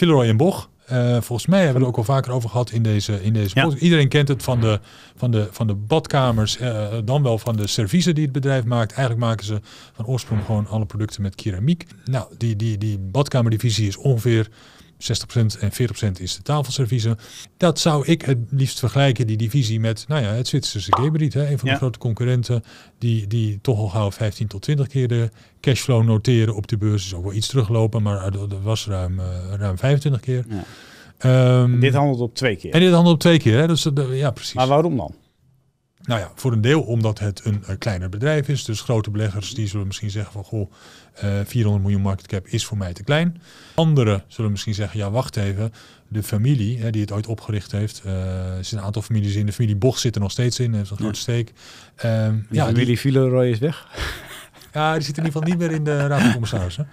Villeroy en Boch. Eh, volgens mij hebben we er ook al vaker over gehad in deze, in deze Iedereen kent het van de, van de, van de badkamers, eh, dan wel van de serviezen die het bedrijf maakt. Eigenlijk maken ze van oorsprong gewoon alle producten met keramiek. Nou, die, die, die badkamerdivisie is ongeveer 60% en 40% is de tafelservice. Dat zou ik het liefst vergelijken, die divisie, met nou ja, het Zwitserse Geberiet, Hè, een van de grote concurrenten die, die toch al gauw 15 tot 20 keer de cashflow noteren op de beurs. Is ook wel iets teruglopen, maar dat was ruim, eh, ruim 25 keer. Ja. Ehm, dit handelt op twee keer. En dit handelt op twee keer, hè? Dus, eh, ja, precies. Maar waarom dan? Nou ja, voor een deel omdat het een, eh, kleiner bedrijf is. Dus grote beleggers die zullen misschien zeggen van goh, uh, eh, 400 miljoen market cap is voor mij te klein. Anderen zullen misschien zeggen, ja wacht even, de familie hè, die het ooit opgericht heeft, uh, er een aantal families in. De familie Bocht zit er nog steeds in, heeft een ja. grote steek. Ehm, ja, familie die... is weg. Ja, die zit in ieder geval niet meer in de Raad van Commissarissen.